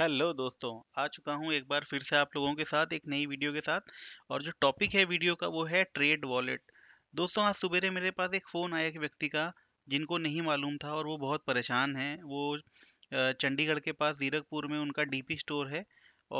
Hello दोस्तों आ चुका हूँ एक बार फिर से आप लोगों के साथ एक नई वीडियो के साथ और जो टॉपिक है वीडियो का वो है ट्रेड वॉलेट दोस्तों आज सुबह मेरे पास एक फ़ोन आया एक व्यक्ति का जिनको नहीं मालूम था और वो बहुत परेशान हैं वो चंडीगढ़ के पास जीरकपुर में उनका डीपी स्टोर है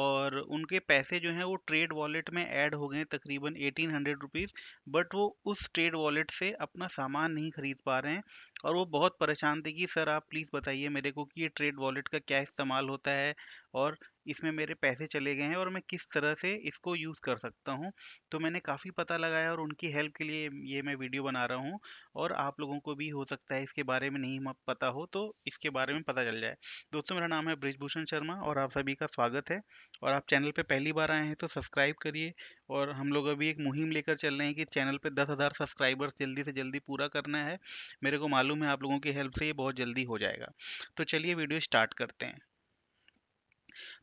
और उनके पैसे जो हैं वो ट्रेड वॉलेट में ऐड हो गए तकरीबन एटीन हंड्रेड रुपीज़ बट वो उस ट्रेड वॉलेट से अपना सामान नहीं खरीद पा रहे हैं और वो बहुत परेशान थे कि सर आप प्लीज़ बताइए मेरे को कि ये ट्रेड वॉलेट का क्या इस्तेमाल होता है और इसमें मेरे पैसे चले गए हैं और मैं किस तरह से इसको यूज़ कर सकता हूँ तो मैंने काफ़ी पता लगाया और उनकी हेल्प के लिए ये मैं वीडियो बना रहा हूँ और आप लोगों को भी हो सकता है इसके बारे में नहीं पता हो तो इसके बारे में पता चल जाए दोस्तों मेरा नाम है ब्रिजभूषण शर्मा और आप सभी का स्वागत है और आप चैनल पर पहली बार आए हैं तो सब्सक्राइब करिए और हम लोग अभी एक मुहिम लेकर चल रहे हैं कि चैनल पे दस हज़ार सब्सक्राइबर्स जल्दी से जल्दी पूरा करना है मेरे को मालूम है आप लोगों की हेल्प से ये बहुत जल्दी हो जाएगा तो चलिए वीडियो स्टार्ट करते हैं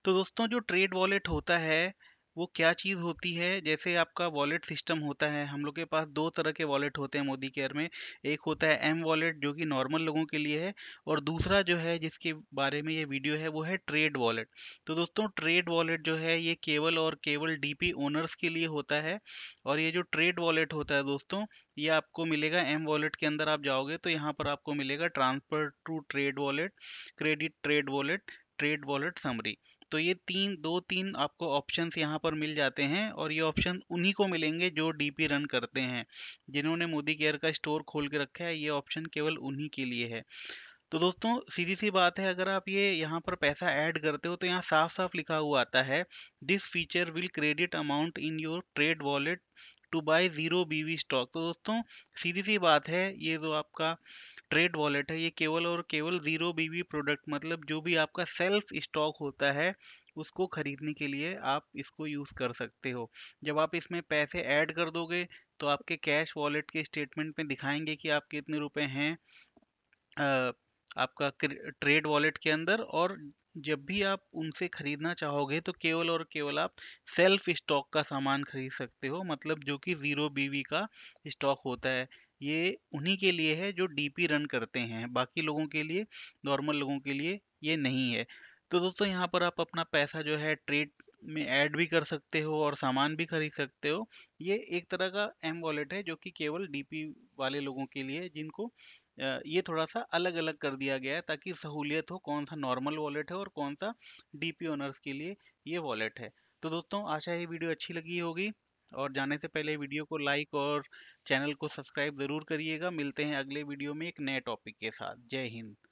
तो दोस्तों जो ट्रेड वॉलेट होता है वो क्या चीज़ होती है? जैसे आपका वॉलेट सिस्टम होता है, हम लोग के पास दो तरह के वॉलेट होते हैं मोदी केयर में। एक होता है एम वॉलेट जो कि नॉर्मल लोगों के लिए है और दूसरा जो है जिसके बारे में ये वीडियो है वो है ट्रेड वॉलेट। तो दोस्तों ट्रेड वॉलेट जो है ये केवल और केवल डी ओनर्स के लिए होता है और ये जो ट्रेड वॉलेट होता है दोस्तों ये आपको मिलेगा एम वॉलेट के अंदर आप जाओगे तो यहाँ पर आपको मिलेगा transfer to trade wallet, credit trade wallet, trade wallet summary. तो ये तीन दो तीन आपको ऑप्शंस यहाँ पर मिल जाते हैं और ये ऑप्शन उन्हीं को मिलेंगे जो डीपी रन करते हैं जिन्होंने मोदी केयर का स्टोर खोल के रखा है ये ऑप्शन केवल उन्हीं के लिए है तो दोस्तों सीधी सी बात है अगर आप ये यहाँ पर पैसा ऐड करते हो तो यहाँ साफ साफ लिखा हुआ आता है this feature will credit amount in your trade wallet to buy zero BV stock तो दोस्तों सीधी सी बात है ये जो आपका ट्रेड वॉलेट है ये केवल और केवल ज़ीरो बीवी प्रोडक्ट मतलब जो भी आपका सेल्फ स्टॉक होता है उसको ख़रीदने के लिए आप इसको यूज़ कर सकते हो जब आप इसमें पैसे ऐड कर दोगे तो आपके कैश वॉलेट के स्टेटमेंट में दिखाएंगे कि आपके इतने रुपए हैं आपका ट्रेड वॉलेट के अंदर और जब भी आप उनसे खरीदना चाहोगे तो केवल और केवल आप सेल्फ स्टॉक का सामान खरीद सकते हो मतलब जो कि ज़ीरो बीवी का स्टॉक होता है ये उन्हीं के लिए है जो डीपी रन करते हैं बाकी लोगों के लिए नॉर्मल लोगों के लिए ये नहीं है तो दोस्तों यहाँ पर आप अपना पैसा जो है ट्रेड में ऐड भी कर सकते हो और सामान भी खरीद सकते हो ये एक तरह का एम वॉलेट है जो कि केवल डीपी वाले लोगों के लिए जिनको ये थोड़ा सा अलग अलग कर दिया गया है ताकि सहूलियत हो कौन सा नॉर्मल वॉलेट है और कौन सा डीपी ओनर्स के लिए ये वॉलेट है तो दोस्तों आशा है वीडियो अच्छी लगी होगी और जाने से पहले वीडियो को लाइक और चैनल को सब्सक्राइब ज़रूर करिएगा मिलते हैं अगले वीडियो में एक नए टॉपिक के साथ जय हिंद